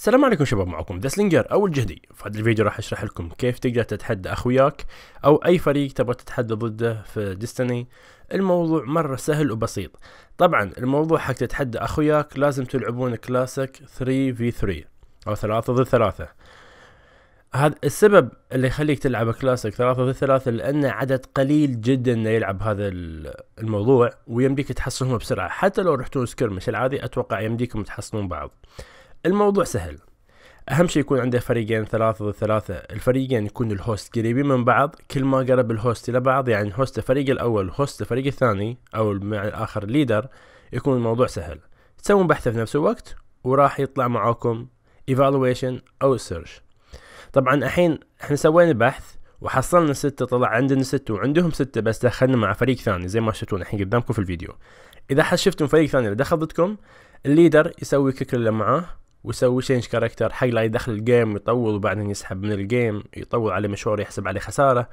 السلام عليكم شباب معكم دسلينجر او الجهدي في هذا الفيديو راح اشرح لكم كيف تقدر تتحدى اخوياك او اي فريق تبغى تتحدى ضده في ديستني الموضوع مرة سهل وبسيط طبعا الموضوع حق تتحدى اخوياك لازم تلعبون كلاسيك 3 في 3 او 3 ضد 3 هذا السبب اللي يخليك تلعب كلاسيك ثلاثة ضد ثلاثة لأن عدد قليل جدا انه يلعب هذا الموضوع ويمديك تحصلهم بسرعة حتى لو رحتون سكرمش العادي أتوقع يمديكم تحصلون بعض الموضوع سهل اهم شيء يكون عنده فريقين ثلاثة ضد ثلاثة الفريقين يكون الهوست قريبين من بعض كل ما قرب الهوست الى بعض يعني هوست الفريق الاول هوست الفريق الثاني او مع الاخر ليدر يكون الموضوع سهل تسوون بحث في نفس الوقت وراح يطلع معاكم evaluation او search طبعا الحين احنا سوينا بحث وحصلنا ستة طلع عندنا ستة وعندهم ستة بس دخلنا مع فريق ثاني زي ما شفتون الحين قدامكم في الفيديو إذا حد شفتم فريق ثاني دخل ضدكم الليدر يسوي كيك اللي معاه ويسوي شينج كاركتر حق لا يدخل الجيم يطول وبعدين يسحب من الجيم يطول على مشوار يحسب عليه خسارة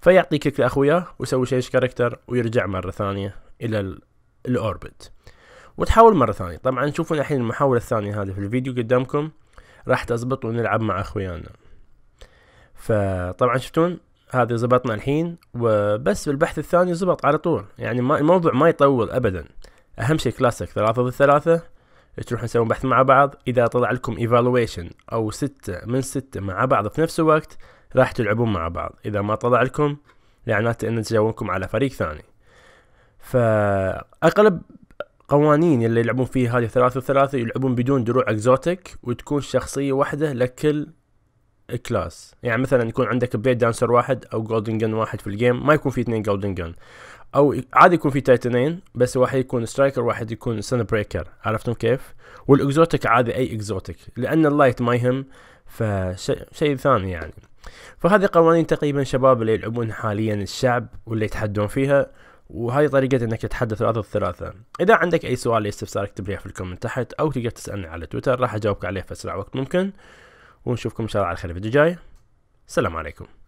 فيعطي كيك لأخويا ويسوي شينج كاركتر ويرجع مرة ثانية إلى الأوربت وتحاول مرة ثانية طبعا شوفوا الحين المحاولة الثانية هذه في الفيديو قدامكم راح تزبط ونلعب مع أخويانا فطبعا شفتون هذا زبطنا الحين وبس بالبحث الثاني زبط على طول يعني ما الموضوع ما يطول أبدا أهم شيء كلاسيك ثلاثة ضد ثلاثة تروحون تسوون بحث مع بعض اذا طلع لكم ايفالويشن او ستة من ستة مع بعض في نفس الوقت راح تلعبون مع بعض اذا ما طلع لكم لعنات ان تجاوبكم على فريق ثاني فاقلب قوانين اللي يلعبون فيها هذه ثلاثة وثلاثة يلعبون بدون دروع اكزوتيك وتكون شخصية واحدة لكل كلاس يعني مثلا يكون عندك بليد دانسر واحد او جولدن جن واحد في الجيم ما يكون في اثنين جولدن جن او عادي يكون في تايتنين بس واحد يكون سترايكر واحد يكون سن بريكر عرفتم كيف والاكزوتيك عادي اي اكزوتيك لان اللايت ما يهم فشيء ثاني يعني فهذه قوانين تقريبا شباب اللي يلعبون حاليا الشعب واللي يتحدون فيها وهاي طريقة انك تتحدث ثلاثة الثلاثة إذا عندك أي سؤال أو استفسار اكتب لي في الكومنت تحت أو تقدر تسألني على تويتر راح أجاوبك عليه في أسرع وقت ممكن ونشوفكم ان شاء الله على خير الفيديو الجاي السلام عليكم